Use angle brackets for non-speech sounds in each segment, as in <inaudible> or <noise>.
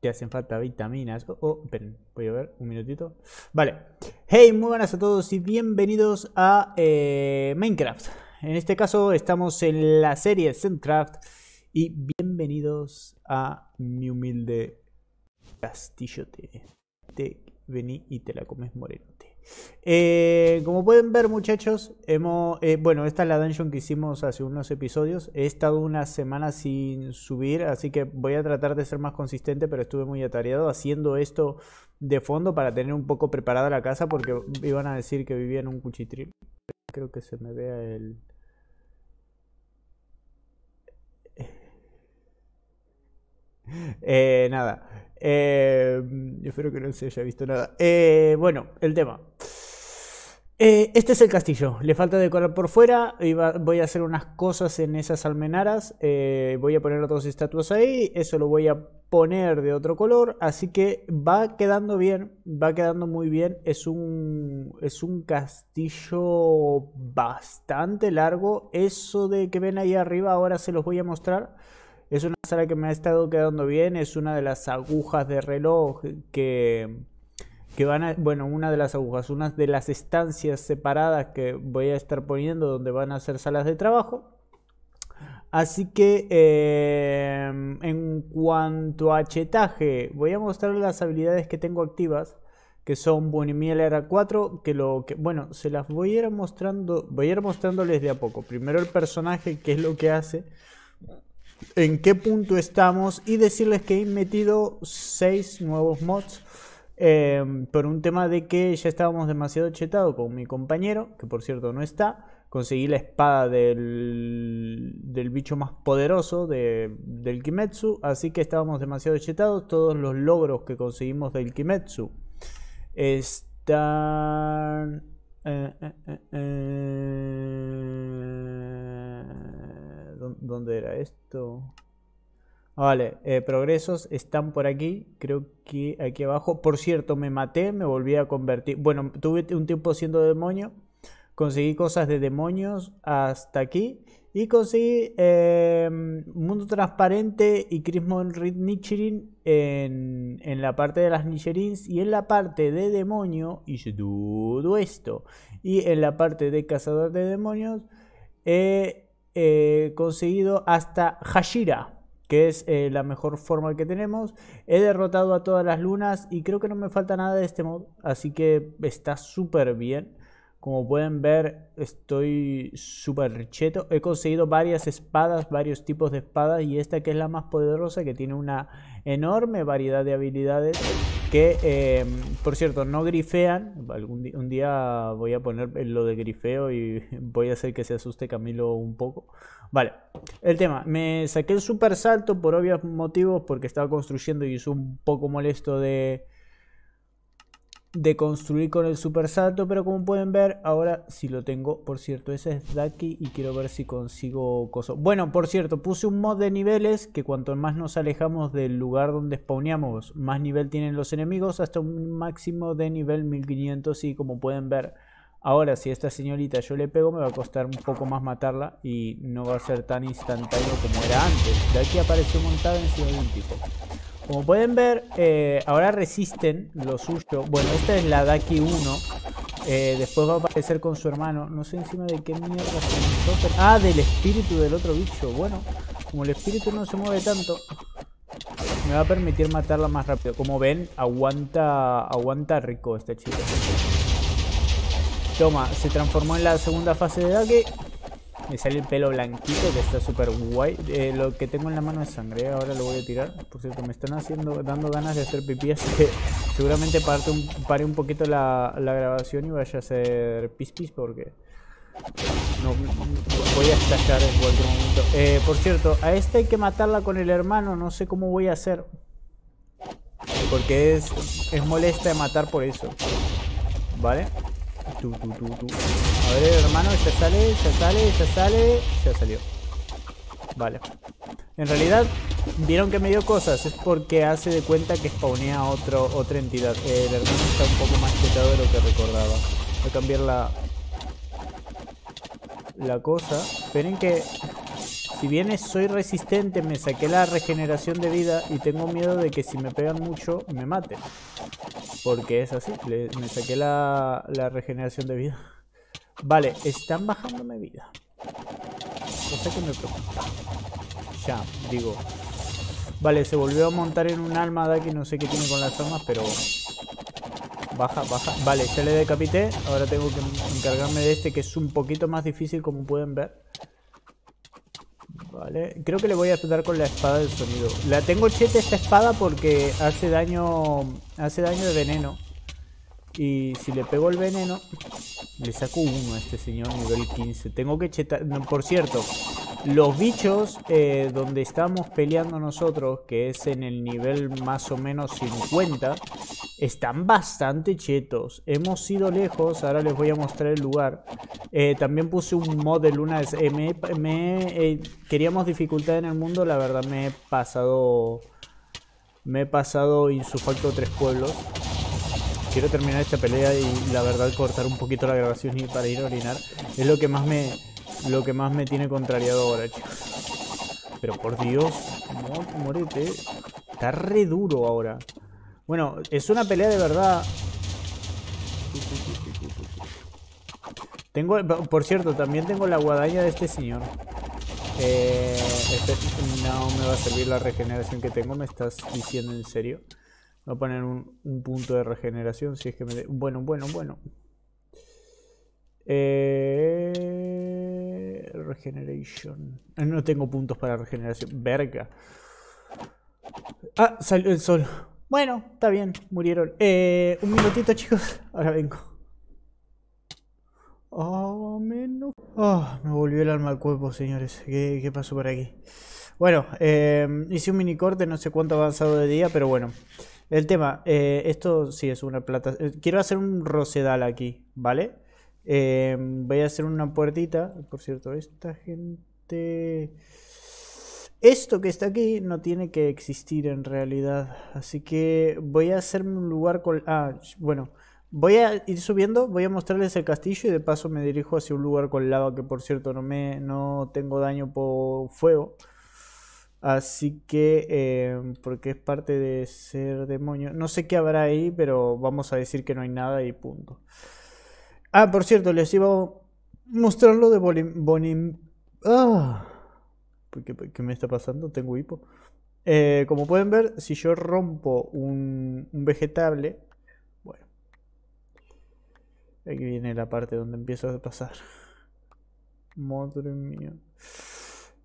que hacen falta vitaminas. Oh, oh voy a ver un minutito. Vale. Hey, muy buenas a todos y bienvenidos a eh, Minecraft. En este caso estamos en la serie Sandcraft y bienvenidos a mi humilde castillo Te vení y te la comes moreno. Eh, como pueden ver, muchachos, hemos, eh, bueno, esta es la dungeon que hicimos hace unos episodios. He estado una semana sin subir, así que voy a tratar de ser más consistente, pero estuve muy atareado haciendo esto de fondo para tener un poco preparada la casa, porque iban a decir que vivía en un cuchitril. Creo que se me vea el, Eh, nada. Eh, espero que no se haya visto nada. Eh, bueno, el tema. este es el castillo. Le falta decorar por fuera. voy a hacer unas cosas en esas almenaras. voy a poner otras estatuas ahí. Eso lo voy a poner de otro color. Así que va quedando bien. Va quedando muy bien. Es un, es un castillo bastante largo. Eso de que ven ahí arriba ahora se los voy a mostrar. Es una sala que me ha estado quedando bien, es una de las agujas de reloj que, que van a, bueno, una de las agujas, una de las estancias separadas que voy a estar poniendo donde van a ser salas de trabajo. Así que eh, en cuanto a chetaje, voy a mostrar las habilidades que tengo activas, que son miel era 4, que lo que, bueno, se las voy a ir mostrando, voy a ir mostrándoles de a poco. Primero el personaje, qué es lo que hace en qué punto estamos y decirles que he metido 6 nuevos mods eh, por un tema de que ya estábamos demasiado chetados con mi compañero, que por cierto no está. Conseguí la espada del, del bicho más poderoso del Kimetsu, así que estábamos demasiado chetados. Todos los logros que conseguimos del Kimetsu están... Eh, eh, eh ¿Dónde era esto? Ah, vale, eh, progresos están por aquí, creo que aquí abajo. Por cierto, me maté, me volví a convertir. Bueno, tuve un tiempo siendo demonio, conseguí cosas de demonios hasta aquí y conseguí em, Mundo Transparente y crismon Reed Nichirin en, la parte de las Nichirins y en la parte de demonio hice todo esto. Y en la parte de cazador de demonios eh, He eh, conseguido hasta Hashira, que es eh, la mejor forma que tenemos. He derrotado a todas las lunas y creo que no me falta nada de este mod, así que está súper bien. Como pueden ver, estoy súper cheto. He conseguido varias espadas, varios tipos de espadas y esta que es la más poderosa, que tiene una enorme variedad de habilidades que, eh, por cierto, no grifean. Algún un día voy a poner lo de grifeo y <laughs> voy a hacer que se asuste Camilo un poco. Vale, el tema, me saqué el super salto por obvios motivos porque estaba construyendo y es un poco molesto de de construir con el super salto, pero como pueden ver, ahora si lo tengo, por cierto, ese es Ducky y quiero ver si consigo cosas. Bueno, por cierto, puse un mod de niveles que cuanto más nos alejamos del lugar donde spawneamos, más nivel tienen los enemigos, hasta un máximo de nivel 1500 y como pueden ver, ahora si a esta señorita yo le pego me va a costar un poco más matarla y no va a ser tan instantáneo como era antes. Ducky apareció montada encima de un tipo. Como pueden ver, eh, ahora resisten lo suyo. Bueno, esta es la Daki 1. Eh, después va a aparecer con su hermano. No sé encima de qué mierda se Ah, del espíritu del otro bicho. Bueno, como el espíritu no se mueve tanto, me va a permitir matarla más rápido. Como ven, aguanta, aguanta rico este chico. Toma, se transformó en la segunda fase de Daki. Me sale el pelo blanquito que está súper guay. Eh, lo que tengo en la mano es sangre, ahora lo voy a tirar. Por cierto, me están haciendo, dando ganas de hacer pipí, así que <laughs> seguramente parte un, pare un poquito la, grabación y vaya a hacer pis porque... voy a estallar en cualquier momento. Eh, por cierto, a esta hay que matarla con el hermano, no sé cómo voy a hacer. Porque es, es molesta de matar por eso. ¿Vale? vale a ver, hermano, ya sale, ya sale, ya sale. Ya salió. Vale. En realidad, vieron que me dio cosas. Es porque hace de cuenta que spawnea otro, otra entidad. el hermano está un poco más petado de lo que recordaba. Voy a cambiar la... La cosa. Esperen que... Si bien soy resistente, me saqué la regeneración de vida y tengo miedo de que si me pegan mucho, me maten. Porque es así, me saqué la, regeneración de vida. Vale, están bajándome vida. Cosa que me preocupa. Ya, digo. Vale, se volvió a montar en un alma de aquí, no sé qué tiene con las armas, pero... Baja, baja. Vale, se le decapité. Ahora tengo que encargarme de este, que es un poquito más difícil, como pueden ver creo que le voy a tratar con la espada del sonido. La tengo chete esta espada porque hace daño, hace daño de veneno. Y si le pego el veneno, le saco uno a este señor nivel 15. Tengo que chetar... por cierto, los bichos eh, donde estamos peleando nosotros, que es en el nivel más o menos 50, están bastante chetos. Hemos ido lejos, ahora les voy a mostrar el lugar. Eh, también puse un mod de luna. Eh, queríamos dificultad en el mundo, la verdad me he pasado... Me he pasado Insufacto Tres Pueblos quiero terminar esta pelea y la verdad cortar un poquito la grabación y para ir a orinar es lo que más me lo que más me tiene contrariado ahora, chicos. Pero por Dios, morete. Está re duro ahora. Bueno, es una pelea de verdad. Tengo, por cierto, también tengo la guadaña de este señor. Eh, este, no me va a servir la regeneración que tengo, me estás diciendo en serio. Voy a poner un, punto de regeneración si es que me... De... Bueno, bueno, bueno. Eh... Regeneration. Ah, no tengo puntos para regeneración. Verga. Ah, salió el sol. Bueno, está bien, murieron. Eh, un minutito, chicos. Ahora vengo. Oh, menos. Ah, me volvió el alma al cuerpo, señores. ¿Qué, pasó por aquí? Bueno, eh, hice un mini corte, no sé cuánto ha avanzado de día, pero bueno. El tema, eh, esto sí es una plata. Eh, quiero hacer un rosedal aquí, ¿vale? Eh, voy a hacer una puertita. Por cierto, esta gente. Esto que está aquí no tiene que existir en realidad. Así que voy a hacerme un lugar con. Ah, bueno. Voy a ir subiendo, voy a mostrarles el castillo y de paso me dirijo hacia un lugar con lava que por cierto no me no tengo daño por fuego. Así que, em, porque es parte de ser demonio. No sé qué habrá ahí, pero vamos a decir que no hay nada y punto. Ah, por cierto, les iba a mostrar lo de Bonim... Ah, ¿qué, me está pasando? Tengo hipo. Eh, como pueden ver, si yo rompo un, vegetable... Bueno. Aquí viene la parte donde empiezo a pasar. Madre mía.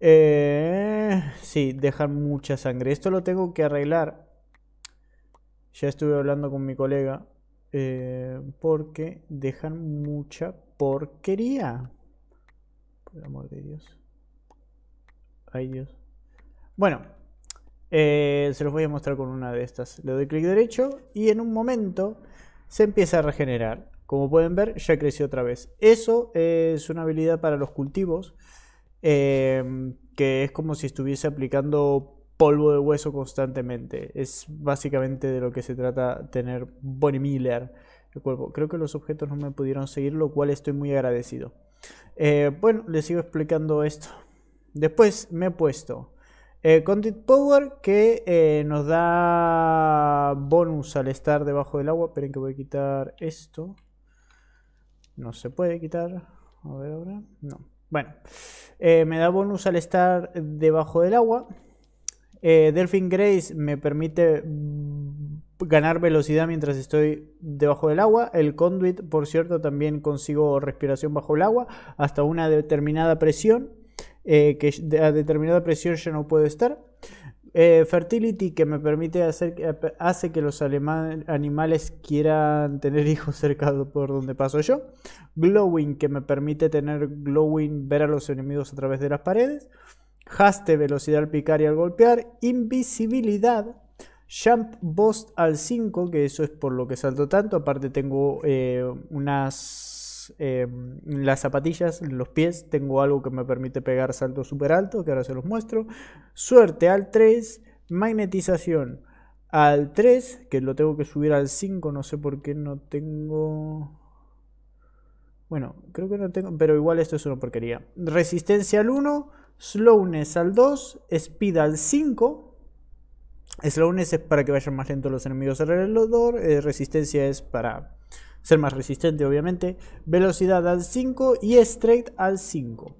Eh, sí, dejan mucha sangre. Esto lo tengo que arreglar. Ya estuve hablando con mi colega. Eh, porque dejan mucha porquería. Por amor de Dios. Ay Dios. Bueno, eh, se los voy a mostrar con una de estas. Le doy clic derecho y en un momento se empieza a regenerar. Como pueden ver, ya creció otra vez. Eso es una habilidad para los cultivos. Em, que es como si estuviese aplicando polvo de hueso constantemente. Es básicamente de lo que se trata tener Bonnie Miller. El cuerpo. Creo que los objetos no me pudieron seguir, lo cual estoy muy agradecido. Eh, bueno, les sigo explicando esto. Después me he puesto eh, Content Power que eh, nos da bonus al estar debajo del agua. Esperen que voy a quitar esto. No se puede quitar. A ver ahora. No. Bueno, eh, me da bonus al estar debajo del agua. Eh, Delphine Grace me permite mm, ganar velocidad mientras estoy debajo del agua. El conduit, por cierto, también consigo respiración bajo el agua hasta una determinada presión. Eh, que a determinada presión ya no puedo estar. Eh, fertility que me permite hacer eh, hace que los animales quieran tener <laughs> hijos cerca por donde paso yo. Glowing que me permite tener glowing, ver a los enemigos a través de las paredes. Haste, velocidad al picar y al golpear. Invisibilidad. Jump Boost al 5, que eso es por lo que salto tanto. Aparte tengo eh, unas eh, las zapatillas, los pies, tengo algo que me permite pegar saltos super altos, que ahora se los muestro. Suerte al 3, magnetización al 3, que lo tengo que subir al 5, no sé por qué no tengo... Bueno, creo que no tengo, pero igual esto es una porquería. Resistencia al 1, slowness al 2, speed al 5. Slowness es para que vayan más lento los enemigos alrededor, eh, resistencia es para ser más resistente obviamente, velocidad al 5 y straight al 5.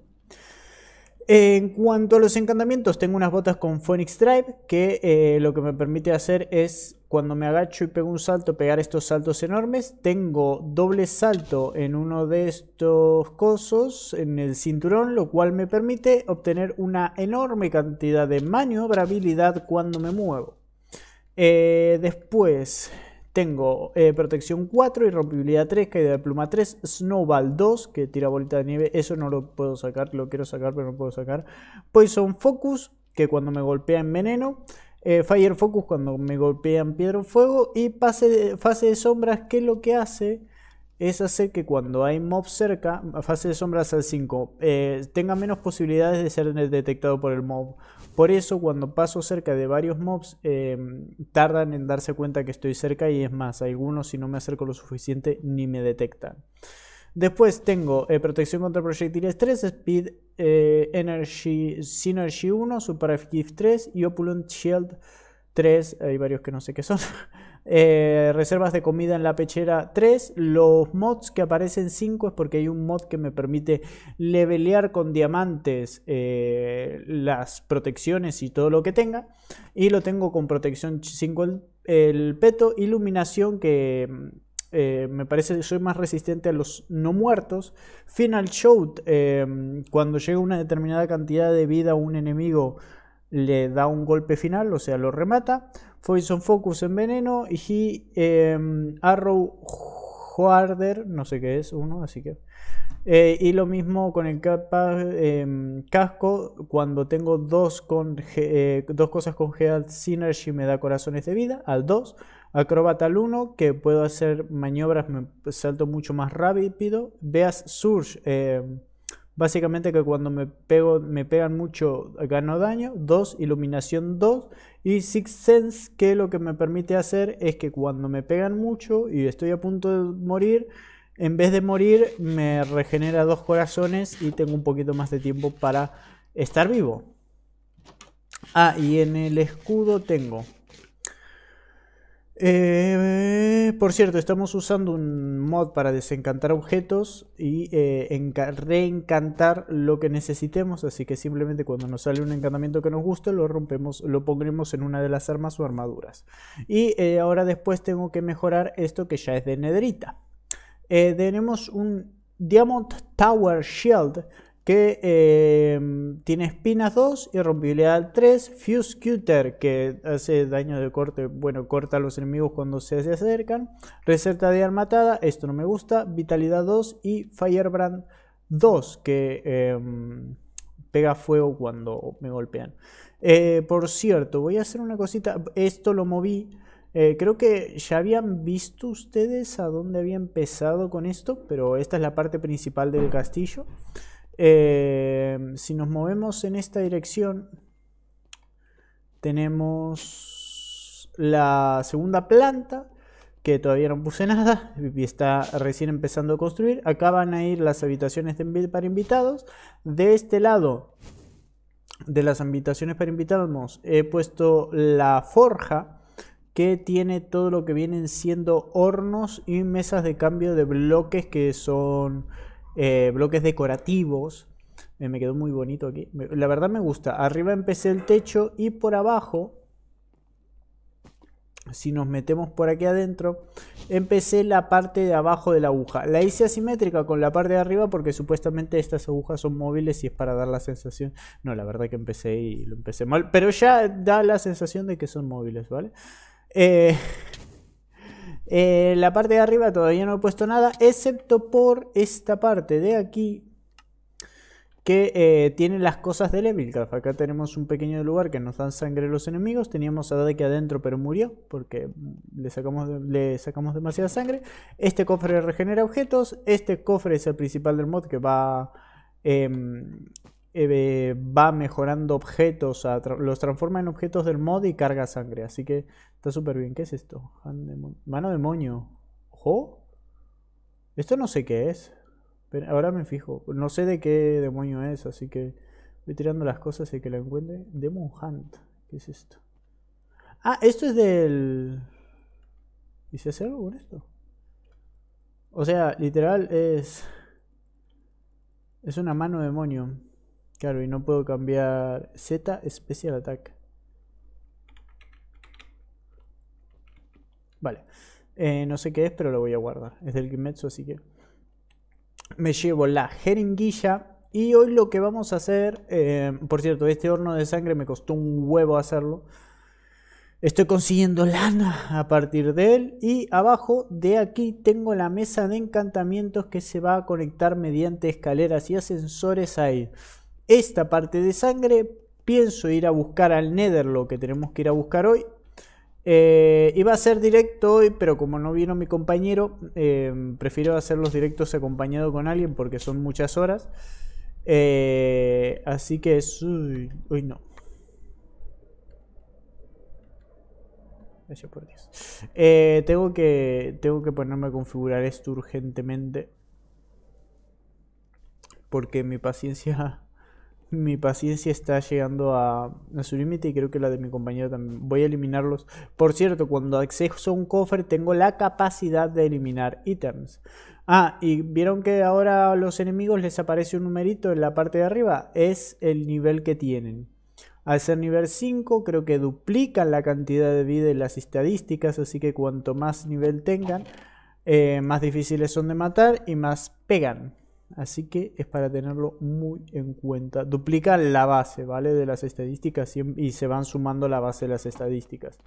En cuanto a los encantamientos, tengo unas botas con Phoenix Drive que eh, lo que me permite hacer es cuando me agacho y pego un salto, pegar estos saltos enormes. Tengo doble salto en uno de estos cosos, en el cinturón, lo cual me permite obtener una enorme cantidad de maniobrabilidad cuando me muevo. Eh, después, tengo eh, protección 4, irrompibilidad 3, caída de pluma 3, snowball 2, que tira bolita de nieve, eso no lo puedo sacar, lo quiero sacar pero no puedo sacar. Poison Focus, que cuando me golpea en veneno. Eh, Fire Focus cuando me golpea en piedra o fuego. Y fase de sombras, que lo que hace es hacer que cuando hay mob cerca, fase de sombras al 5, eh, tenga menos posibilidades de ser detectado por el mob. Por eso cuando paso cerca de varios mobs em, tardan en darse cuenta que estoy cerca y es más, algunos si no me acerco lo suficiente ni me detectan. Después tengo eh, protección contra proyectiles 3, speed, eh, energy, synergy 1, super Effective 3 y opulent shield 3. Hay varios que no sé qué son. Eh, reservas de comida en la pechera 3. Los mods que aparecen 5 es porque hay un mod que me permite levelear con diamantes eh, las protecciones y todo lo que tenga. Y lo tengo con protección 5 el, peto. Iluminación que mm, eh, me parece que soy más resistente a los no muertos. Final Shout, cuando llega una determinada cantidad de vida a un enemigo, le da un golpe final, o sea, lo remata. Poison Focus en veneno y em, Arrow Harder, no sé qué es uno, así que. Eh, y lo mismo con el capa, em, casco, cuando tengo dos, con, eh, dos cosas con Health Synergy me da corazones de vida, al 2. Acrobata al 1, que puedo hacer maniobras, me salto mucho más rápido. Veas Surge em, Básicamente que cuando me, pegan mucho gano daño. 2, iluminación 2. Y Six Sense que lo que me permite hacer es que cuando me pegan mucho y estoy a punto de morir, en vez de morir me regenera dos corazones y tengo un poquito más de tiempo para estar vivo. Ah, y en el escudo tengo eh, por cierto, estamos usando un mod para desencantar objetos y eh, reencantar lo que necesitemos, así que simplemente cuando nos sale un encantamiento que nos guste lo rompemos, lo pondremos en una de las armas o armaduras. Y eh, ahora después tengo que mejorar esto que ya es de nedrita tenemos un Diamond Tower Shield que eh, tiene espinas 2, irrompibilidad 3, Fuse Cutter, que hace daño de corte, bueno, corta a los enemigos cuando se, se acercan, Receta de Armatada, esto no me gusta, Vitalidad 2 y Firebrand 2, que em, pega fuego cuando me golpean. Eh, por cierto, voy a hacer una cosita, esto lo moví. Eh, creo que ya habían visto ustedes a dónde había empezado con esto, pero esta es la parte principal del castillo. Eh, si nos movemos en esta dirección, tenemos la segunda planta, que todavía no puse <laughs> nada y está recién empezando a construir. Acá van a ir las habitaciones para invitados. De este lado de las habitaciones para invitados he puesto la forja que tiene todo lo que vienen siendo hornos y mesas de cambio de bloques que son eh, bloques decorativos. Eh, me quedó muy bonito aquí. La verdad me gusta. Arriba empecé el techo y por abajo, si nos metemos por aquí adentro, empecé la parte de abajo de la aguja. La hice asimétrica con la parte de arriba porque supuestamente estas agujas son móviles y es para dar la sensación... No, la verdad que empecé y lo empecé mal, pero ya da la sensación de que son móviles, ¿vale? Eh, eh, la parte de arriba todavía no he puesto nada, excepto por esta parte de aquí que eh, tiene las cosas del evilcraft. Acá tenemos un pequeño lugar que nos dan sangre los enemigos. Teníamos a que adentro, pero murió porque le sacamos, le sacamos demasiada sangre. Este cofre regenera objetos. Este cofre es el principal del mod que va eh, eh, va mejorando objetos, los transforma en objetos del mod y carga sangre. Así que está súper bien. ¿Qué es esto? Mano demonio. ¿Ojo? Esto no sé qué es. ahora me fijo. No sé de qué demonio es, así que voy tirando las cosas y que la encuentre. Demon Hunt. ¿Qué es esto? Ah, esto es del... ¿Y se hace algo con esto? O sea, literal es... Es una mano demonio. Claro, y no puedo cambiar Z Special Attack. Vale. Eh, no sé qué es, pero lo voy a guardar. Es del Kimetsu, así que... Me llevo la jeringuilla. Y hoy lo que vamos a hacer... Eh, por cierto, este horno de sangre me costó un huevo hacerlo. Estoy consiguiendo lana a partir de él. Y abajo de aquí tengo la mesa de encantamientos que se va a conectar mediante escaleras y ascensores ahí esta parte de sangre. Pienso ir a buscar al Nether, lo que tenemos que ir a buscar hoy. iba eh, a ser directo hoy, pero como no vino mi compañero, eh, prefiero hacer los directos acompañado con alguien porque son muchas horas. Eh, así que es... Uy, no. Gracias por Dios. tengo, que, tengo que ponerme a configurar esto urgentemente. Porque mi paciencia mi paciencia está llegando a, su límite y creo que la de mi compañero también. Voy a eliminarlos. Por cierto, cuando acceso a un cofre tengo la capacidad de eliminar ítems. Ah, y vieron que ahora a los enemigos les aparece un numerito en la parte de arriba. Es el nivel que tienen. Al ser nivel 5 creo que duplican la cantidad de vida y las estadísticas, así que cuanto más nivel tengan, eh, más difíciles son de matar y más pegan. Así que es para tenerlo muy en cuenta. Duplica la base, ¿vale? De las estadísticas y se van sumando la base de las estadísticas.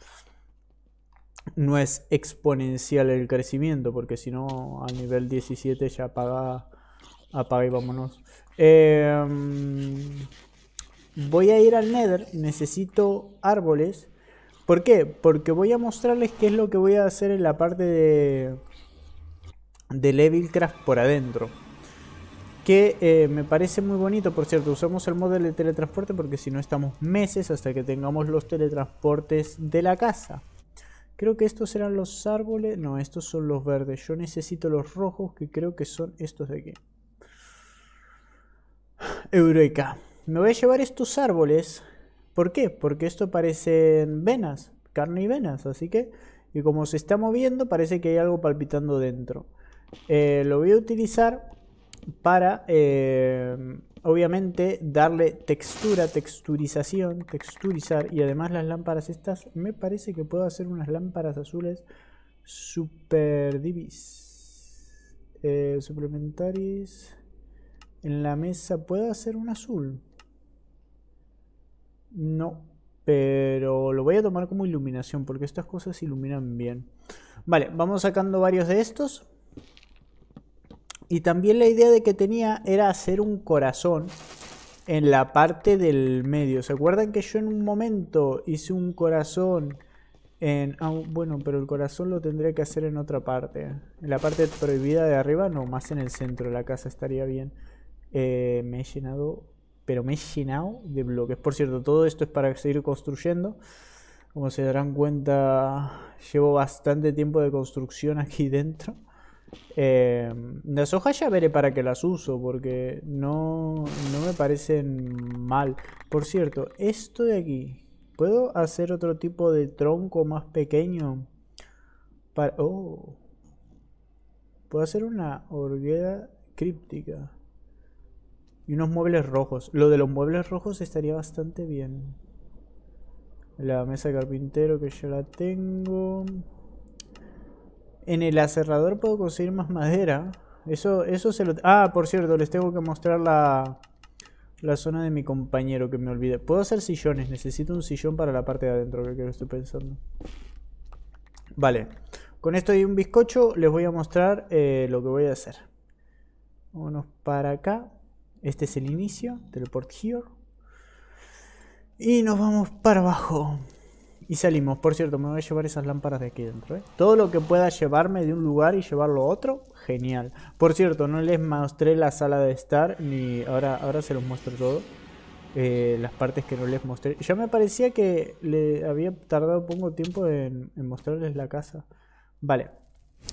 No es exponencial el crecimiento, porque si no, a nivel 17 ya apaga, apaga y vámonos. Em, voy a ir al Nether, necesito árboles. ¿Por qué? Porque voy a mostrarles qué es lo que voy a hacer en la parte de, de Levelcraft por adentro que eh, me parece muy bonito, por cierto, usamos el modelo de teletransporte porque si no estamos meses hasta que tengamos los teletransportes de la casa. Creo que estos eran los árboles, no, estos son los verdes, yo necesito los rojos que creo que son estos de aquí. Eureka, me voy a llevar estos árboles, ¿por qué? Porque esto parecen venas, carne y venas, así que, y como se está moviendo parece que hay algo palpitando dentro. Eh, lo voy a utilizar para, eh, obviamente, darle textura, texturización, texturizar. Y además las lámparas estas, me parece que puedo hacer unas lámparas azules super divis. Eh, suplementaris. En la mesa, ¿puedo hacer un azul? No, pero lo voy a tomar como iluminación porque estas cosas iluminan bien. Vale, vamos sacando varios de estos. Y también la idea de que tenía era hacer un corazón en la parte del medio. ¿Se acuerdan que yo en un momento hice un corazón en... Ah, bueno, pero el corazón lo tendría que hacer en otra parte. En la parte prohibida de arriba, no, más en el centro de la casa estaría bien. Eh, me he llenado... Pero me he llenado de bloques. Por cierto, todo esto es para seguir construyendo. Como se darán cuenta, llevo bastante tiempo de construcción aquí dentro. Eh, las hojas ya veré para qué las uso, porque no, no me parecen mal. Por cierto, esto de aquí, ¿puedo hacer otro tipo de tronco más pequeño? Para, oh, puedo hacer una orgueda críptica. Y unos muebles rojos. Lo de los muebles rojos estaría bastante bien. La mesa de carpintero que yo la tengo. En el aserrador puedo conseguir más madera. Eso, eso se lo... Ah, por cierto, les tengo que mostrar la, la zona de mi compañero que me olvidé. Puedo hacer sillones. Necesito un sillón para la parte de adentro, que lo estoy pensando. Vale. Con esto y un bizcocho les voy a mostrar eh, lo que voy a hacer. Vámonos para acá. Este es el inicio. Teleport here. Y nos vamos para abajo. Y salimos. Por cierto, me voy a llevar esas lámparas de aquí dentro. ¿eh? Todo lo que pueda llevarme de un lugar y llevarlo a otro, genial. Por cierto, no les mostré la sala de estar. Ni ahora, ahora se los muestro todo. Eh, las partes que no les mostré. Ya me parecía que le había tardado poco tiempo en, mostrarles la casa. Vale.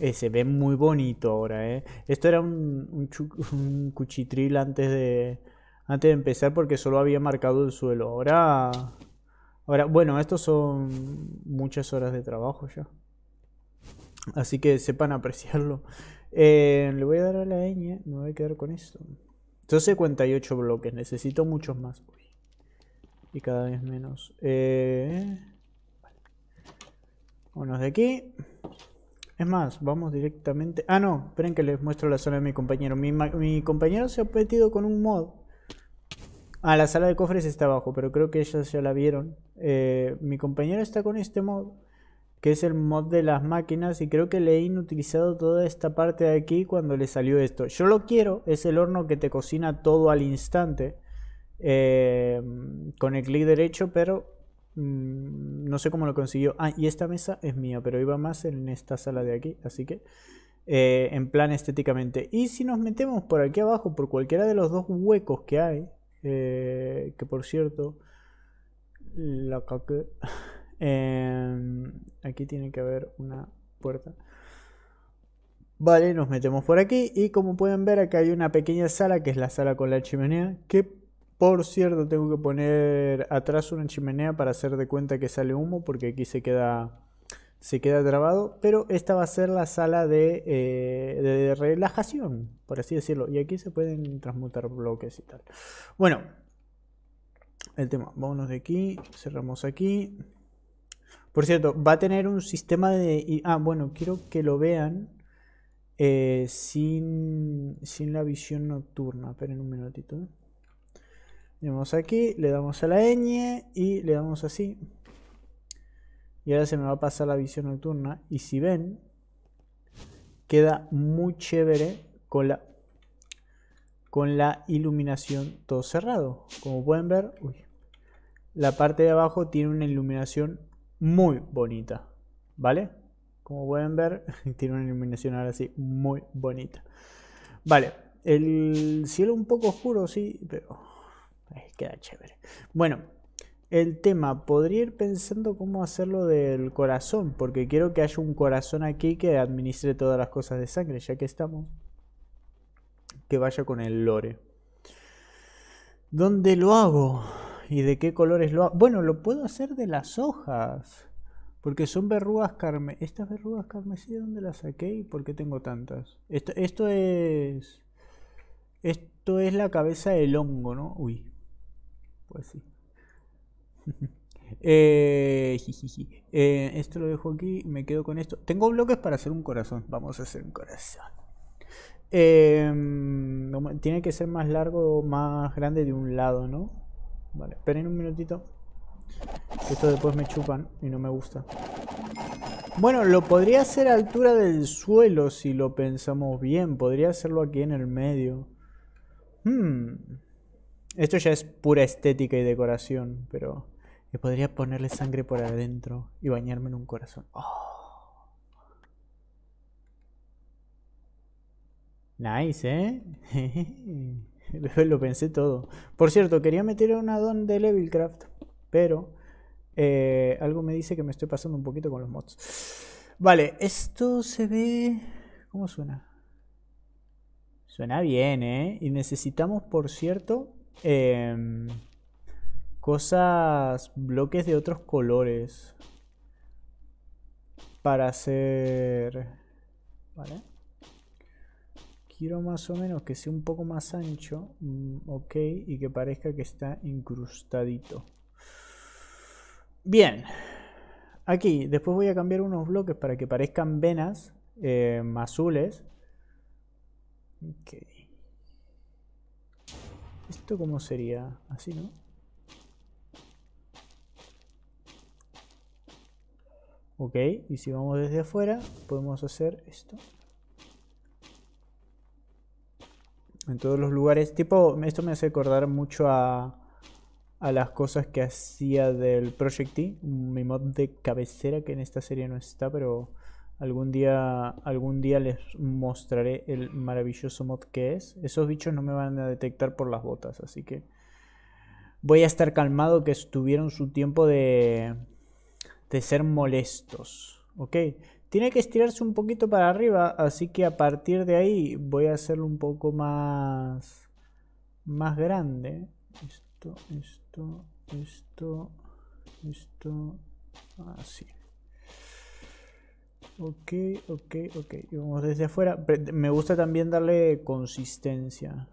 Eh, se ve muy bonito ahora, ¿eh? Esto era <laughs> un, cuchitril antes de, antes de empezar porque solo había marcado el suelo. Ahora Ahora, bueno, estos son muchas horas de trabajo ya. Así que sepan apreciarlo. Eh, le voy a dar a la ñ, me voy a quedar con esto. Son 58 bloques, necesito muchos más. Y cada vez menos. Eh... de aquí. Es más, vamos directamente... Ah, no, esperen que les muestro la zona de mi compañero. Mi, mi compañero se ha metido con un mod Ah, la sala de cofres está abajo, pero creo que ellas ya la vieron. Eh, mi compañero está con este mod, que es el mod de las máquinas, y creo que le he inutilizado toda esta parte de aquí cuando le salió esto. Yo lo quiero, es el horno que te cocina todo al instante, eh, con el clic derecho, pero mm, no sé cómo lo consiguió. Ah, y esta mesa es mía, pero iba más en esta sala de aquí, así que... Eh, en plan estéticamente y si nos metemos por aquí abajo por cualquiera de los dos huecos que hay eh, que por cierto, <laughs> em, aquí tiene que haber una puerta. Vale, nos metemos por aquí y como pueden ver acá hay una pequeña sala que es la sala con la chimenea que por cierto tengo que poner atrás una chimenea para hacer de cuenta que sale humo porque aquí se queda se queda trabado, pero esta va a ser la sala eh, de, relajación, por así decirlo. Y aquí se pueden transmutar bloques y tal. Bueno, el tema, vámonos de aquí, cerramos aquí. Por cierto, va a tener un sistema de... Ah, bueno, quiero que lo vean eh, sin, la visión nocturna. Esperen un minutito. vemos aquí, le damos a la ñ y le damos así. Y ahora se me va a pasar la visión nocturna. Y si ven, queda muy chévere con la, con la iluminación todo cerrado. Como pueden ver, la parte de abajo tiene una iluminación muy bonita. ¿Vale? Como pueden ver, <laughs> tiene una iluminación ahora sí muy bonita. Vale, el cielo un poco oscuro, sí, pero queda chévere. Bueno, el tema, podría ir pensando cómo hacerlo del corazón, porque quiero que haya un corazón aquí que administre todas las cosas de sangre, ya que estamos. Que vaya con el lore. ¿Dónde lo hago? ¿Y de qué colores lo hago? Bueno, lo puedo hacer de las hojas. Porque son verrugas carmesí. ¿Estas verrugas carmesí de dónde las saqué y por qué tengo tantas? Esto, esto es... Esto es la cabeza del hongo, ¿no? Uy. Pues sí. <laughs> Eh, eh, esto lo dejo aquí, me quedo con esto. Tengo bloques para hacer un corazón. Vamos a hacer un corazón. Em, tiene que ser más largo más grande de un lado, ¿no? Vale, esperen un minutito. Esto después me chupan y no me gusta. Bueno, lo podría hacer a altura del suelo si lo pensamos bien. Podría hacerlo aquí en el medio. Hmm. Esto ya es pura estética y decoración, pero podría ponerle sangre por adentro y bañarme en un corazón. Oh. Nice, ¿eh? <laughs> Lo pensé todo. Por cierto, quería meter un addon de Levelcraft, pero eh, algo me dice que me estoy pasando un poquito con los mods. Vale, esto se ve... ¿Cómo suena? Suena bien, ¿eh? Y necesitamos, por cierto... Em, cosas, bloques de otros colores para hacer, ¿vale? Quiero más o menos que sea un poco más ancho, mm, ok, y que parezca que está incrustadito. Bien, aquí después voy a cambiar unos bloques para que parezcan venas eh, azules. Ok. ¿Esto cómo sería? Así, ¿no? Ok, y si vamos desde afuera, podemos hacer esto. En todos los lugares, tipo, esto me hace acordar mucho a, a las cosas que hacía del Project T, mi mod de cabecera que en esta serie no está, pero algún día, algún día les mostraré el maravilloso mod que es. Esos bichos no me van a detectar por las botas, así que voy a estar calmado que estuvieron su tiempo de de ser molestos. ¿Ok? Tiene que estirarse un poquito para arriba, así que a partir de ahí voy a hacerlo un poco más, más grande. Esto, esto, esto, esto, así. Ok, ok, ok. Y vamos desde afuera. Me gusta también darle consistencia.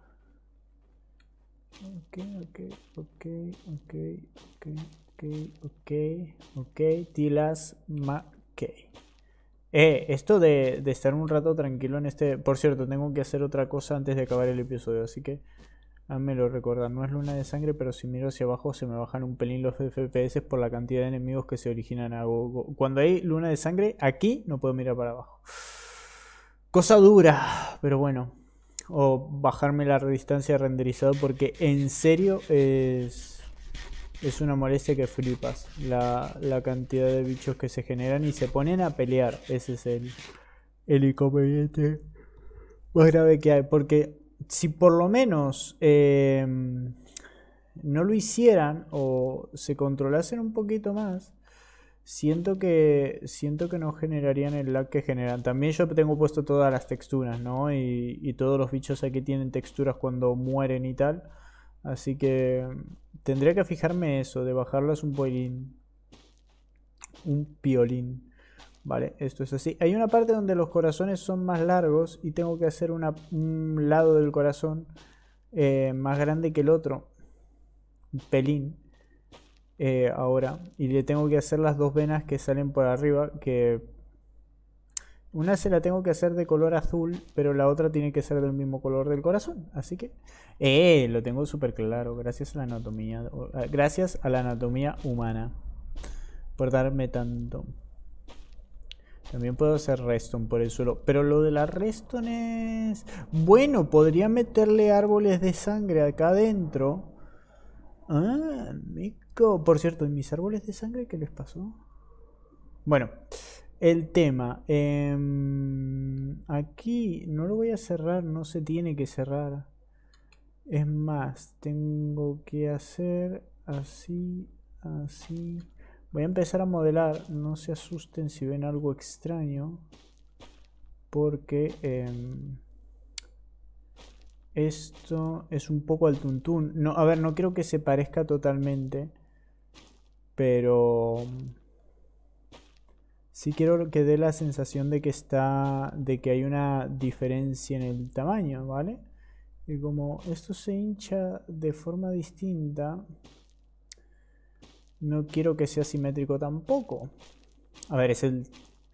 ok, ok, ok, ok ok, ok, tilas, ma, Eh, esto de, estar un rato tranquilo en este... Por cierto, tengo que hacer otra cosa antes de acabar el episodio, así que... Ah, me lo recordar, no es luna de sangre, pero si miro hacia abajo se me bajan un pelín los FPS por la cantidad de enemigos que se originan a ah, Cuando hay luna de sangre, aquí no puedo mirar para abajo. Cosa dura, pero bueno. O bajarme la distancia renderizado porque en serio es... Es una molestia que flipas. La, la, cantidad de bichos que se generan y se ponen a pelear. Ese es el, el inconveniente más grave que hay. Porque si por lo menos em, no lo hicieran o se controlasen un poquito más, siento que siento que no generarían el lag que generan. También yo tengo puesto todas las texturas, ¿no? Y, y todos los bichos aquí tienen texturas cuando mueren y tal. Así que tendría que fijarme eso, de bajarlas un poilín, Un piolín. Vale, esto es así. Hay una parte donde los corazones son más largos y tengo que hacer un lado del corazón eh, más grande que el otro. Un pelín. Eh, ahora. Y le tengo que hacer las dos venas que salen por arriba, que una se la tengo que hacer de color azul, pero la otra tiene que ser del mismo color del corazón. Así que, eh, lo tengo súper claro, gracias a la anatomía, ah, gracias a la anatomía humana por darme tanto. También puedo hacer reston por el suelo. Pero lo de la restones es... Bueno, podría meterle árboles de sangre acá adentro. Ah, mico. Por cierto, ¿y mis árboles de sangre qué les pasó? Bueno, el tema. Em, aquí no lo voy a cerrar, no se tiene que cerrar. Es más, tengo que hacer así, así. Voy a empezar a modelar, no se asusten si ven algo extraño. Porque em, esto es un poco al tuntún. No, a ver, no creo que se parezca totalmente. Pero... Sí quiero que dé la sensación de que está. de que hay una diferencia en el tamaño, ¿vale? Y como esto se hincha de forma distinta. No quiero que sea simétrico tampoco. A ver, es el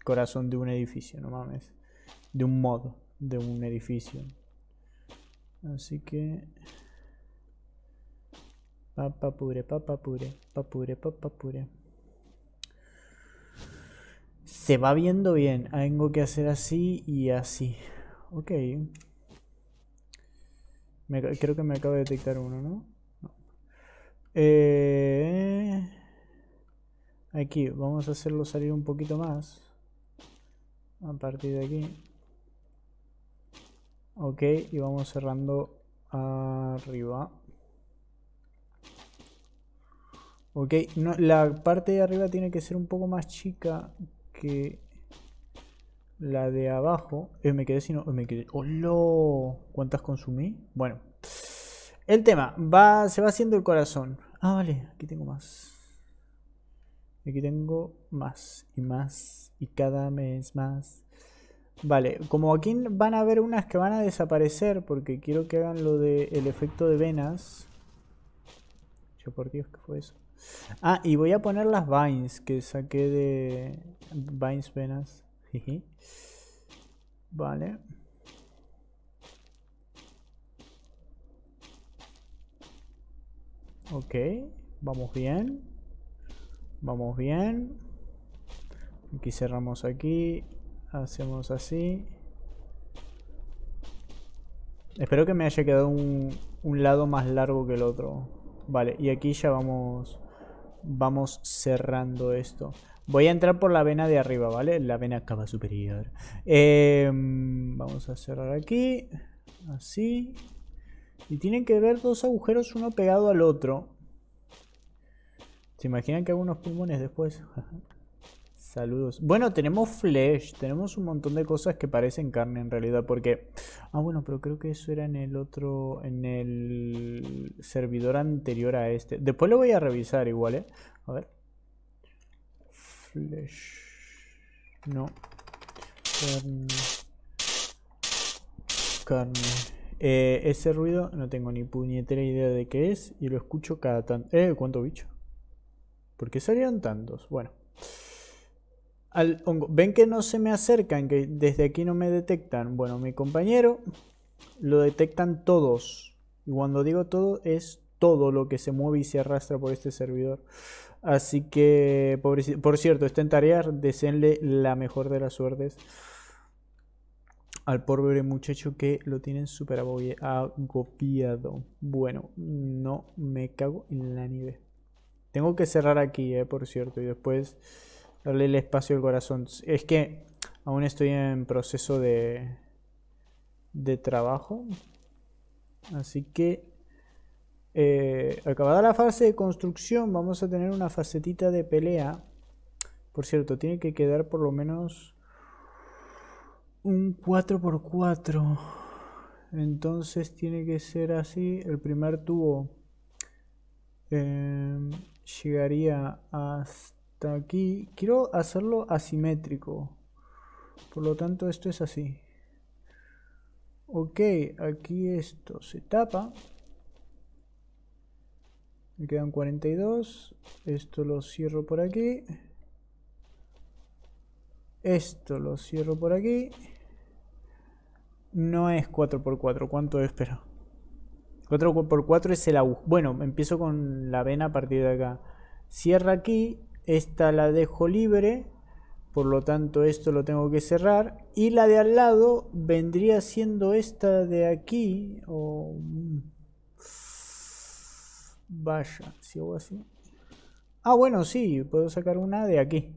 corazón de un edificio, no mames. De un modo, de un edificio. Así que. Papa pure, papa pure, papa papa pure va viendo bien. Tengo que hacer así y así. Ok. creo que me acabo de detectar uno, ¿no? Eh, aquí, vamos a hacerlo salir un poquito más. A partir de aquí. Ok, y vamos cerrando arriba. Ok, la parte de arriba tiene que ser un poco más chica la de abajo. Eh, me quedé sin. me quedé. ¡Holo! ¿Cuántas consumí? Bueno. El tema. Va, se va haciendo el corazón. Ah, vale. Aquí tengo más. Aquí tengo más y más. Y cada mes más. Vale. Como aquí van a haber unas que van a desaparecer. Porque quiero que hagan lo del efecto de venas. Yo por Dios, ¿qué fue eso? Ah, y voy a poner las vines que saqué de vines venas. vale. Ok, vamos bien. Vamos bien. Aquí cerramos aquí. Hacemos así. Espero que me haya quedado un, un lado más largo que el otro. Vale, y aquí ya vamos vamos cerrando esto. Voy a entrar por la vena de arriba, ¿vale? La vena cava superior. Em, vamos a cerrar aquí. Así. Y tienen que ver dos agujeros, uno pegado al otro. ¿Se imaginan que algunos unos pulmones después? Saludos. Bueno, tenemos flesh, tenemos un montón de cosas que parecen carne en realidad, porque... Ah, bueno, pero creo que eso era en el otro, en el servidor anterior a este. Después lo voy a revisar igual, ¿eh? A ver. Flesh. No. Carne. Carne. Eh, ese ruido no tengo ni puñetera idea de qué es y lo escucho cada tanto... Eh, ¿cuánto bicho? ¿Por qué salieron tantos? Bueno. Ven que no se me acercan, que desde aquí no me detectan. Bueno, mi compañero lo detectan todos. Y cuando digo todo es todo lo que se mueve y se arrastra por este servidor. Así que, por cierto, está en tarea. Deseenle la mejor de las suertes al pobre muchacho que lo tienen súper agobiado. Bueno, no me cago en la nieve. Tengo que cerrar aquí, eh, por cierto, y después... Darle el espacio al corazón. Es que aún estoy en proceso de, de trabajo. Así que eh, acabada la fase de construcción vamos a tener una facetita de pelea. Por cierto, tiene que quedar por lo menos un 4x4. Entonces tiene que ser así. El primer tubo eh, llegaría hasta aquí. Quiero hacerlo asimétrico. Por lo tanto, esto es así. Ok, aquí esto se tapa. Me quedan 42. Esto lo cierro por aquí. Esto lo cierro por aquí. No es 4x4. ¿Cuánto es? Espera. 4x4 es el agujero. Bueno, empiezo con la vena a partir de acá. Cierra aquí esta la dejo libre, por lo tanto esto lo tengo que cerrar. Y la de al lado vendría siendo esta de aquí. O... Mm, vaya, si hago así. Ah, bueno, sí, puedo sacar una de aquí.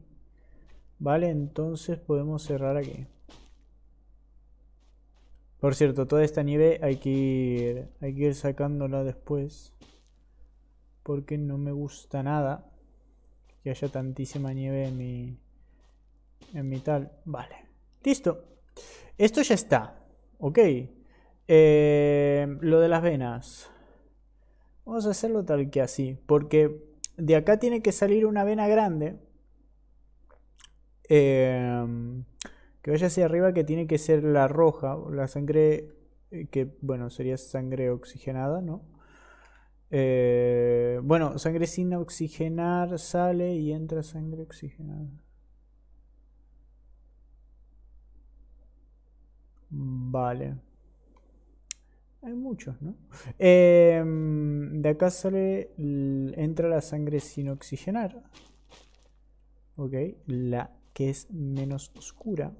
Vale, entonces podemos cerrar aquí. Por cierto, toda esta nieve hay que ir, hay que ir sacándola después. Porque no me gusta nada que haya tantísima nieve en mi, en mi tal. Vale, listo. Esto ya está, ok. Eh, lo de las venas. Vamos a hacerlo tal que así, porque de acá tiene que salir una vena grande. Em, que vaya hacia arriba, que tiene que ser la roja, la sangre, eh, que bueno, sería sangre oxigenada, ¿no? Eh, bueno, sangre sin oxigenar sale y entra sangre oxigenada. Vale. Hay muchos, ¿no? Em, de acá sale, entra la sangre sin oxigenar. Ok, la que es menos oscura.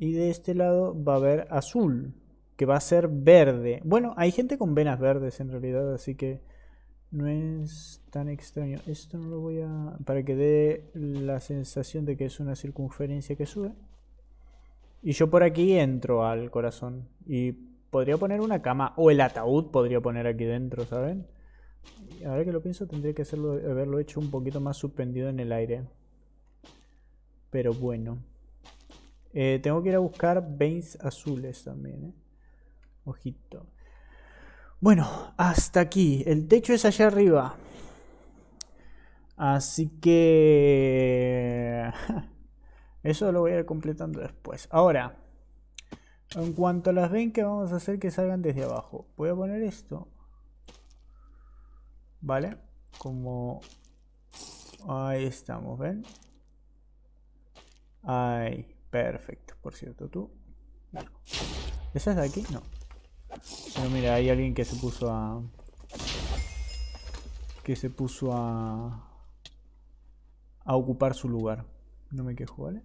Y de este lado va a haber azul, que va a ser verde. Bueno, hay gente con venas verdes en realidad, así que no es tan extraño. Esto no lo voy a... para que dé la sensación de que es una circunferencia que sube. Y yo por aquí entro al corazón. Y podría poner una cama o el ataúd podría poner aquí dentro, ¿saben? Ahora que lo pienso tendría que hacerlo, haberlo hecho un poquito más suspendido en el aire. Pero bueno. Eh, tengo que ir a buscar veins azules también. ¿eh? Ojito. Bueno, hasta aquí. El techo es allá arriba. Así que... <laughs> Eso lo voy a ir completando después. Ahora, en cuanto a las veins, que vamos a hacer que salgan desde abajo. Voy a poner esto. ¿Vale? Como... Ahí estamos, ¿ven? Ahí. Perfecto, por cierto, tú. ¿Esa es de aquí? No. Pero mira, hay alguien que se puso a... Que se puso a... A ocupar su lugar. No me quejo, ¿vale?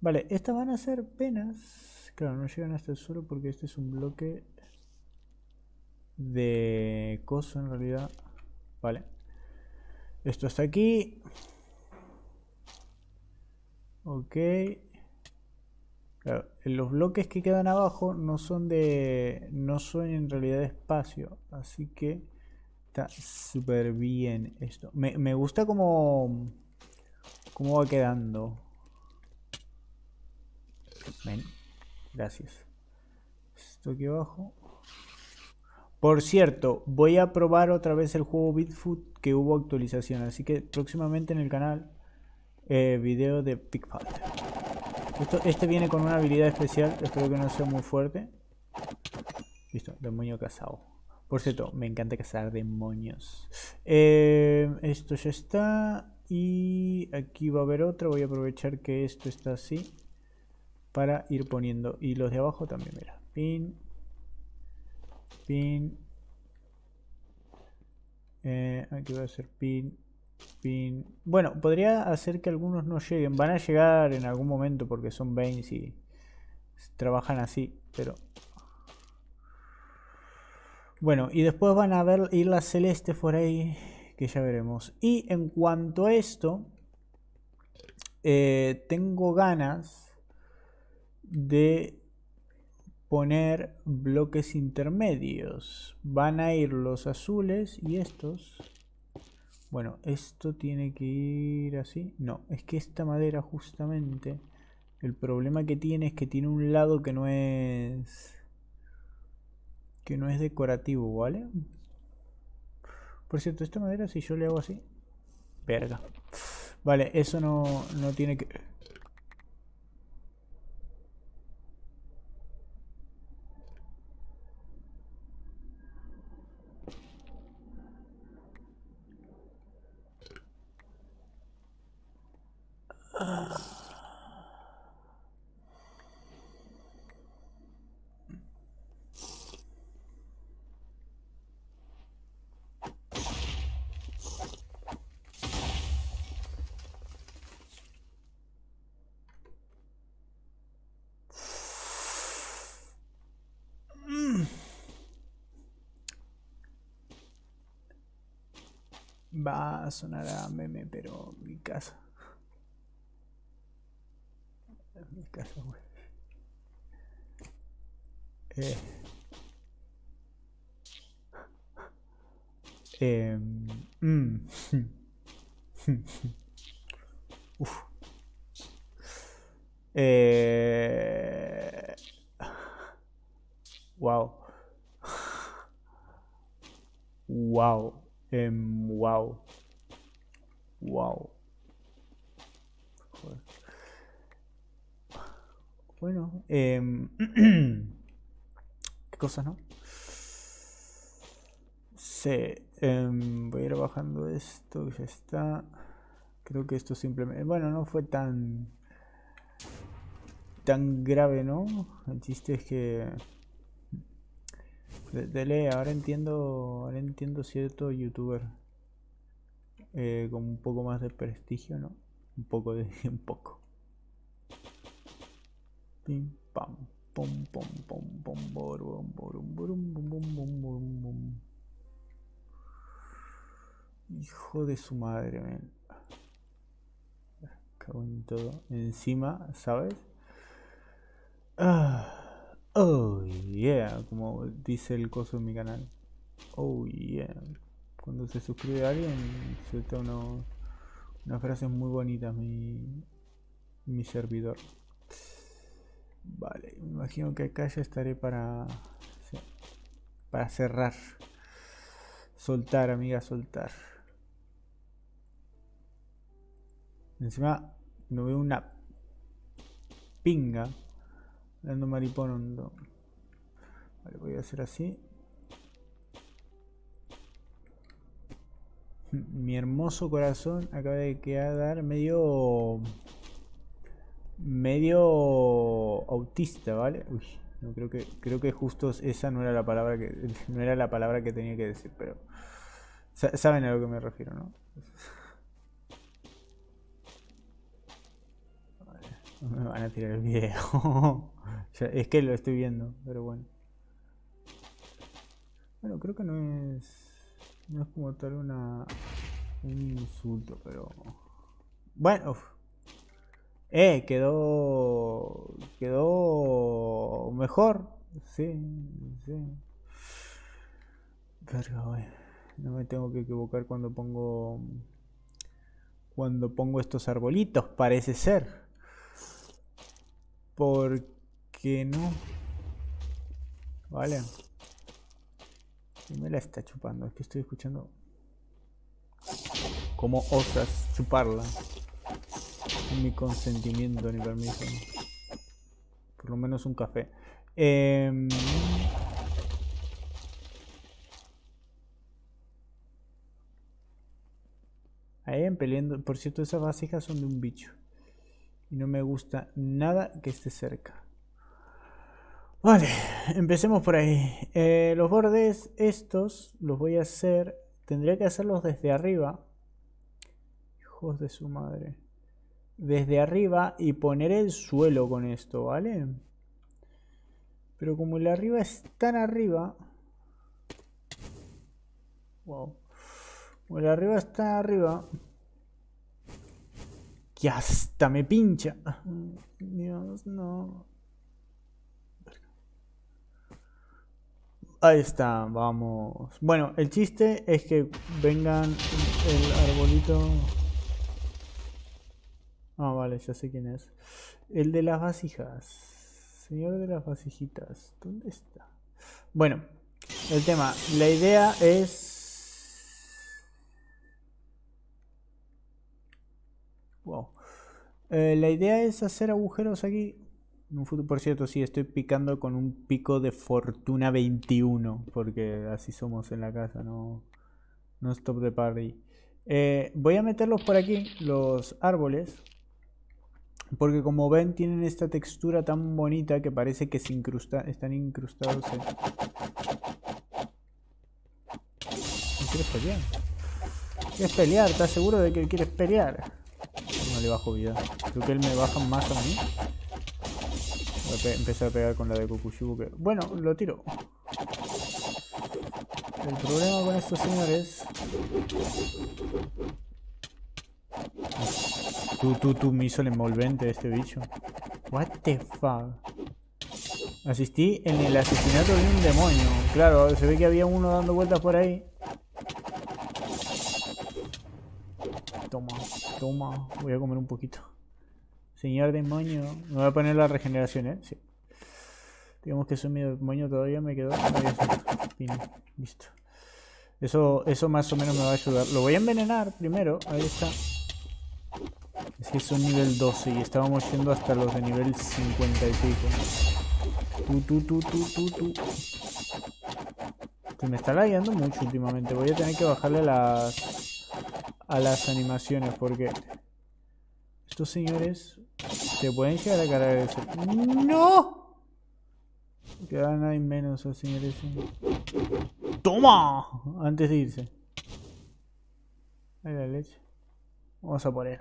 Vale, estas van a ser penas. Claro, no llegan hasta el suelo porque este es un bloque de coso en realidad. Vale. Esto está aquí. Ok. los bloques que quedan abajo no son de. no son en realidad de espacio. Así que está súper bien esto. Me, gusta como. cómo va quedando. Gracias. Esto aquí abajo. Por cierto, voy a probar otra vez el juego Bitfoot que hubo actualización, así que próximamente en el canal eh, video de pickpocket. Esto, este viene con una habilidad especial, espero que no sea muy fuerte. Listo, demonio cazado. Por cierto, me encanta cazar demonios. Eh, esto ya está. Y aquí va a haber otro Voy a aprovechar que esto está así. Para ir poniendo. Y los de abajo también, mira. Pin. Pin. Eh, aquí va a ser pin. Bueno, podría hacer que algunos no lleguen. Van a llegar en algún momento porque son veins y trabajan así, pero... Bueno, y después van a ver ir las celestes por ahí, que ya veremos. Y en cuanto a esto, eh, tengo ganas de poner bloques intermedios. Van a ir los azules y estos bueno, esto tiene que ir así. No, es que esta madera justamente... El problema que tiene es que tiene un lado que no es... Que no es decorativo, ¿vale? Por cierto, esta madera si yo le hago así... Verga. Vale, eso no, no tiene que... sonará meme, pero mi casa. Mi casa, güey. Eh. Eh, mm. <laughs> Uf. Eh. Wow. Wow. Em, wow. Wow. Bueno, eh, <clears throat> qué cosas, ¿no? Sí, eh, voy a ir bajando esto, que ya está. Creo que esto simplemente, bueno, no fue tan tan grave, ¿no? El chiste es que Dele, ahora entiendo, ahora entiendo cierto youtuber eh, con un poco más de prestigio, ¿no? Un poco de <laughs> un poco. Pim pam pom borum Hijo de su madre, men. Cago en todo. Encima, ¿sabes? Ah, oh yeah, como dice el coso en mi canal. Oh yeah cuando se suscribe alguien suelta unas frases muy bonitas mi, mi servidor. Vale, me imagino que acá ya estaré para, para cerrar. Soltar, amiga, soltar. Encima no veo una pinga dando maripondo. Vale, voy a hacer así. mi hermoso corazón acaba de quedar medio medio autista, ¿vale? Uy, no creo que creo que justo esa no era la palabra que <laughs> no era la palabra que tenía que decir, pero saben a lo que me refiero, ¿no? <laughs> Me van a tirar el video. <laughs> es que lo estoy viendo, pero bueno. Bueno, creo que no es... No es como tal una un insulto, pero bueno. Eh, quedó quedó mejor, sí, sí. no me tengo que equivocar cuando pongo cuando pongo estos arbolitos, parece ser. Porque no. Vale me la está chupando? Es que estoy escuchando. Como osas chuparla? Sin mi consentimiento ni permiso. Por lo menos un café. Em, ahí en peleando. Por cierto, esas vasijas son de un bicho. Y no me gusta nada que esté cerca. Vale, empecemos por ahí. Eh, los bordes estos los voy a hacer... Tendría que hacerlos desde arriba. Hijos de su madre. Desde arriba y poner el suelo con esto, ¿vale? Pero como el arriba está tan arriba... Wow. Como el arriba está arriba... Que hasta me pincha. Dios, no. Ahí está, vamos. Bueno, el chiste es que vengan el arbolito. Ah, vale, ya sé quién es. El de las vasijas. Señor de las vasijitas. ¿Dónde está? Bueno, el tema. La idea es... Wow. Eh, la idea es hacer agujeros aquí un futuro, por cierto, sí, estoy picando con un pico de fortuna 21, porque así somos en la casa, no, no stop de party. Eh, voy a meterlos por aquí, los árboles, porque como ven tienen esta textura tan bonita que parece que se están incrustados en... quieres pelear? ¿Quieres pelear? ¿Estás seguro de que quieres pelear? No le bajo vida. Creo que él me baja más a mí empecé a pegar con la de Kokushibu que... Bueno, lo tiro. El problema con estos señores... Tú, tú, tú me hizo el envolvente este bicho. What the fuck. Asistí en el asesinato de un demonio. Claro, se ve que había uno dando vueltas por ahí. Toma, toma. Voy a comer un poquito. Señor demonio. Me voy a poner la regeneración, ¿eh? Sí. Digamos que subir demonio todavía, me quedó. Listo. Eso, eso más o menos me va a ayudar. Lo voy a envenenar primero. Ahí está. Es que es un nivel 12 y estábamos yendo hasta los de nivel 55. Tu tu tu tu tu tu. Se me está lagueando mucho últimamente. Voy a tener que bajarle las, a las animaciones porque estos señores se pueden llegar a cargar eso. ¡No! Quedan no hay menos los señores. ¡Toma! Antes de irse. Ahí la leche. Vamos a por él.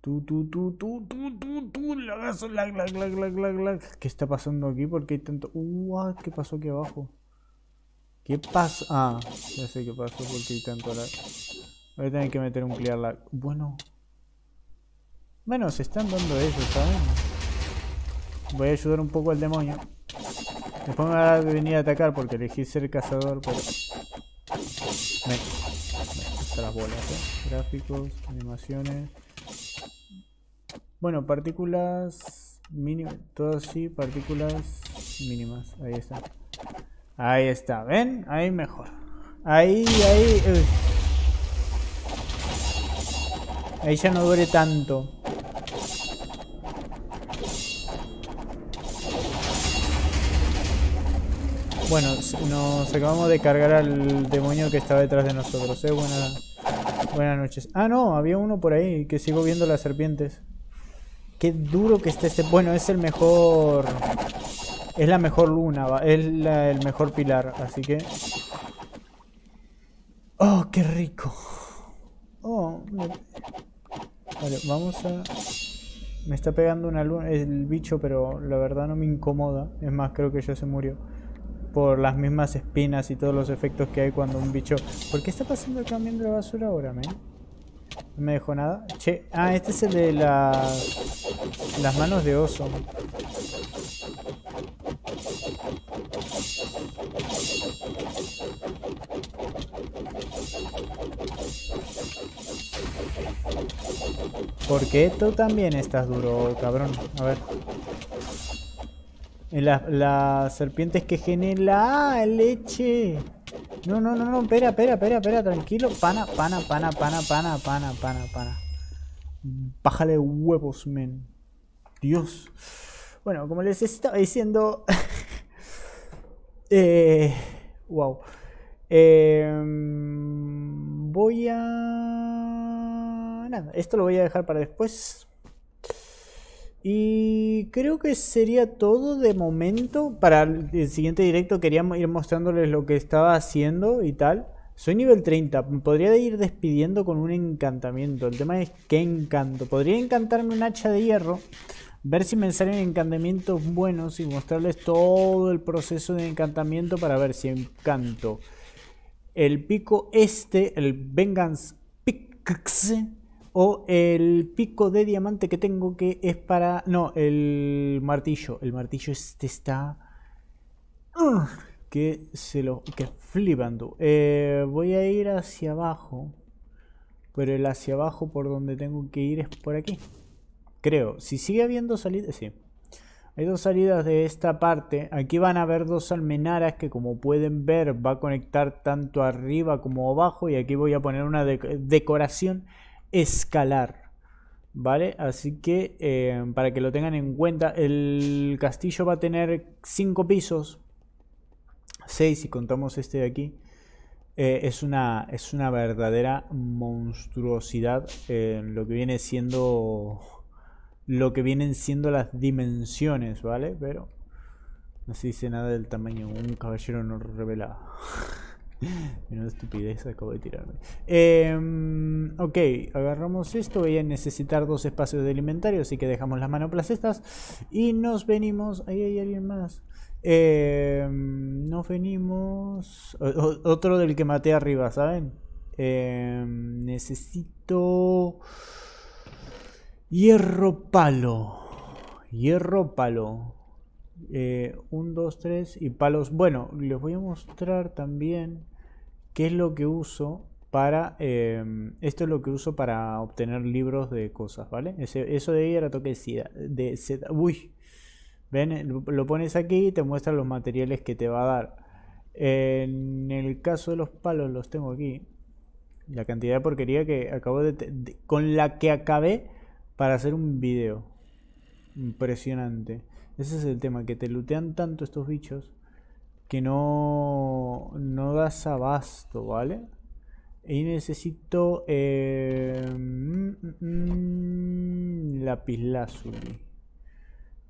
Tú, tú, tú, tú, tú, tú, tú, la la la la la ¿Qué está pasando aquí? ¿Por qué hay tanto...? Uh, ah, ¿qué pasó aquí abajo? ¿Qué pasa...? Ah, ya sé qué pasó porque hay tanto lag. Voy a tener que meter un clear lag. Bueno, bueno, se están dando eso, ¿saben? Voy a ayudar un poco al demonio. Después me va a venir a atacar porque elegí ser cazador, por. las bolas, ¿eh? Gráficos, animaciones... Bueno, partículas... mínimas, todo sí, partículas mínimas. Ahí está. Ahí está, ¿ven? Ahí mejor. Ahí, ahí... Ahí ya no duele tanto. Bueno, nos acabamos de cargar al demonio que estaba detrás de nosotros, ¿eh? buenas noches. Ah, no, había uno por ahí, que sigo viendo las serpientes. Qué duro que esté ese. Bueno, es el mejor... Es la mejor luna, es el mejor pilar, así que... ¡Oh, qué rico! Oh, vamos a... Me está pegando una luna, el bicho, pero la verdad no me incomoda. Es más, creo que ya se murió por las mismas espinas y todos los efectos que hay cuando un bicho... ¿Por qué está pasando el camión de la basura ahora, men? No me dejó nada. Che, ah, este es el de las manos de oso. ¿Por qué tú también estás duro, cabrón. A ver. Las serpientes que genera... la ah, leche. No, no, no, no, espera, espera, espera, espera, tranquilo. Pana, pana, pana, pana, pana, pana, pana, pana. Bájale huevos, men. Dios. Bueno, como les estaba diciendo... <laughs> eh, wow. Eh, voy a... Nada, esto lo voy a dejar para después. Y creo que sería todo de momento. Para el siguiente directo queríamos ir mostrándoles lo que estaba haciendo y tal. Soy nivel 30, podría ir despidiendo con un encantamiento. El tema es qué encanto. Podría encantarme un hacha de hierro, ver si me salen encantamientos buenos y mostrarles todo el proceso de encantamiento para ver si encanto. El pico este, el vengans Pickaxe o el pico de diamante que tengo que es para... No, el martillo. El martillo este está... ¡ah! que se lo... Que flipando. Eh, voy a ir hacia abajo. Pero el hacia abajo por donde tengo que ir es por aquí. Creo. Si sigue habiendo salidas... Sí. Hay dos salidas de esta parte. Aquí van a haber dos almenaras que como pueden ver va a conectar tanto arriba como abajo. Y aquí voy a poner una decoración escalar. ¿Vale? Así que eh, para que lo tengan en cuenta, el castillo va a tener 5 pisos. 6 si contamos este de aquí. Eh, es, una, es una verdadera monstruosidad eh, lo que viene siendo lo que vienen siendo las dimensiones, ¿vale? Pero no se dice nada del tamaño. Un caballero no revela. <laughs> una <laughs> estupidez acabo de tirarme. Em, ok, agarramos esto. Voy a necesitar dos espacios de inventario, así que dejamos las manoplas estas. Y nos venimos... Ahí hay alguien más. Em, nos venimos... otro del que maté arriba, ¿saben? Em, necesito... Hierro palo. Hierro palo. Eh, un, dos, tres y palos. Bueno, les voy a mostrar también ¿Qué es lo que uso para... Em, esto es lo que uso para obtener libros de cosas, ¿vale? eso de ahí era toque de seda. Uy. ¿Ven? Lo pones aquí y te muestra los materiales que te va a dar. En el caso de los palos los tengo aquí. La cantidad de porquería que acabo de, con la que acabé para hacer un video. Impresionante. Ese es el tema, que te lootean tanto estos bichos no, no das abasto, ¿vale? Y necesito eh, mm, mm, mm,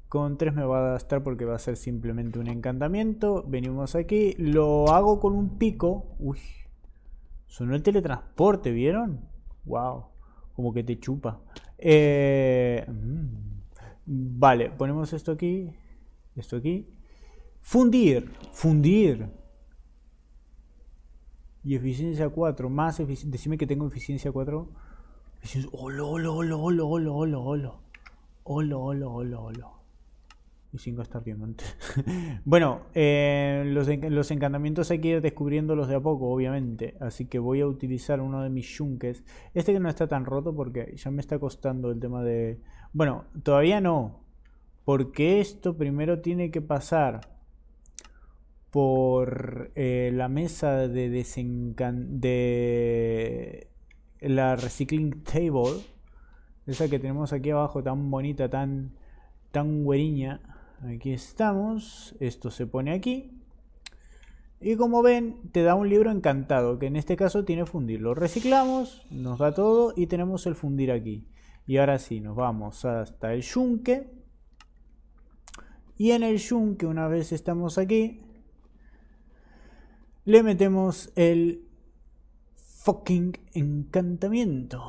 Con tres me va a gastar porque va a ser simplemente un encantamiento. Venimos aquí, lo hago con un pico. Uy, sonó el teletransporte, ¿vieron? Wow, como que te chupa. Eh, vale, ponemos esto aquí, esto aquí. Fundir, fundir. Y eficiencia 4, más eficiencia. Decime que tengo eficiencia 4. Eficiencia. Olo, olo, olo, olo, olo, olo, olo. Olo, olo, Y sin gastar diamantes. <laughs> bueno, eh, los, los, encantamientos hay que ir descubriéndolos de a poco, obviamente. Así que voy a utilizar uno de mis yunques. Este que no está tan roto porque ya me está costando el tema de... Bueno, todavía no. Porque esto primero tiene que pasar por eh, la mesa de, desencan de la Recycling Table, esa que tenemos aquí abajo, tan bonita, tan, tan güeriña. Aquí estamos, esto se pone aquí. Y como ven, te da un libro encantado, que en este caso tiene fundir. Lo reciclamos, nos da todo y tenemos el fundir aquí. Y ahora sí, nos vamos hasta el yunque. Y en el yunque, una vez estamos aquí, le metemos el fucking encantamiento.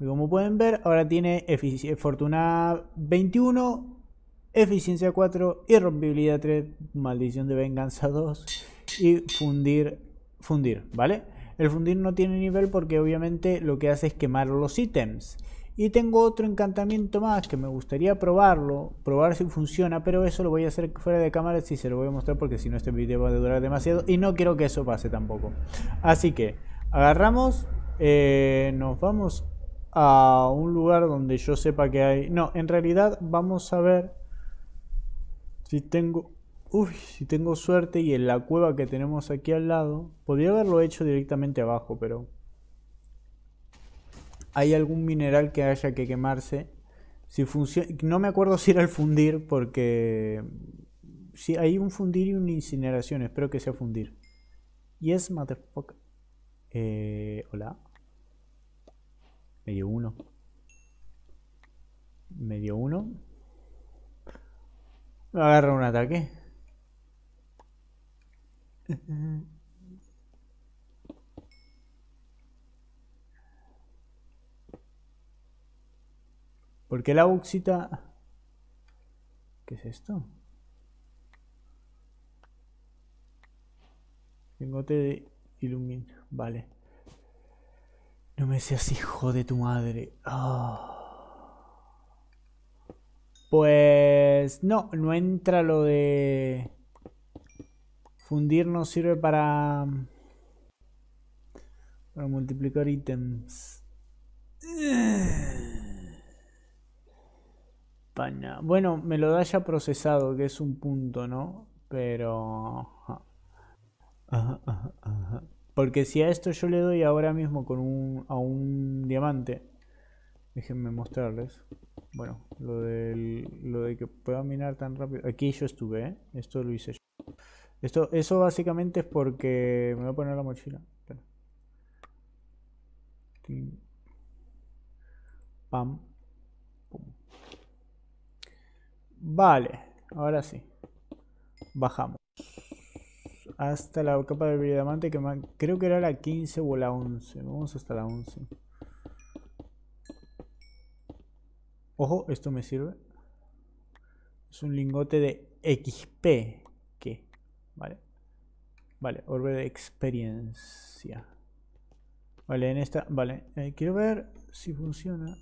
Y como pueden ver, ahora tiene eh, fortuna 21, eficiencia 4, irrompibilidad 3, maldición de venganza 2 y fundir, fundir, ¿vale? El fundir no tiene nivel porque obviamente lo que hace es quemar los ítems. Y tengo otro encantamiento más que me gustaría probarlo, probar si funciona, pero eso lo voy a hacer fuera de cámara si se lo voy a mostrar porque si no este video va a durar demasiado y no quiero que eso pase tampoco. Así que agarramos, eh, nos vamos a un lugar donde yo sepa que hay... No, en realidad vamos a ver si tengo... si tengo suerte y en la cueva que tenemos aquí al lado, podría haberlo hecho directamente abajo, pero hay algún mineral que haya que quemarse. Si no me acuerdo si era el fundir, porque si hay un fundir y una incineración, espero que sea fundir. Yes, es Eh, Hola. Medio uno. Medio uno. Agarra un ataque. <laughs> Porque la bauxita... ¿Qué es esto? Lingote de ilumin. Vale. No me seas hijo de tu madre. Ah. Pues no, no entra lo de... Fundir no sirve para... Para multiplicar ítems. Eh. Bueno, me lo da ya procesado, que es un punto, ¿no? Pero... Porque si a esto yo le doy ahora mismo con un, a un diamante, déjenme mostrarles. Bueno, lo, del, lo de que pueda minar tan rápido. Aquí yo estuve, ¿eh? Esto lo hice yo. Esto, eso básicamente es porque... Me voy a poner la mochila. Pam. Vale, ahora sí. Bajamos. Hasta la capa de diamante que creo que era la 15 o la 11. Vamos hasta la 11. Ojo, esto me sirve. Es un lingote de XP. ¿Qué? Vale. Vale, orbe de experiencia. Vale, en esta... Vale, eh, quiero ver si funciona.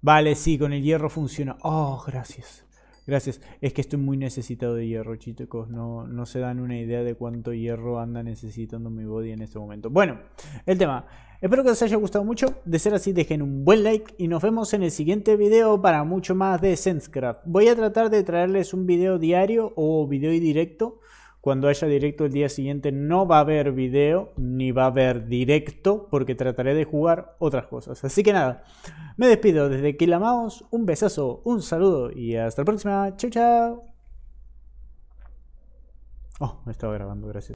Vale, sí, con el hierro funciona. Oh, gracias. Gracias. Es que estoy muy necesitado de hierro, chicos. No, no se dan una idea de cuánto hierro anda necesitando mi body en este momento. Bueno, el tema. Espero que os haya gustado mucho. De ser así, dejen un buen like y nos vemos en el siguiente video para mucho más de SenseCraft. Voy a tratar de traerles un video diario o video y directo cuando haya directo el día siguiente no va a haber video ni va a haber directo porque trataré de jugar otras cosas. Así que nada, me despido desde Kilamaos, Un besazo, un saludo y hasta la próxima. Chao, chao. Oh, me estaba grabando, gracias.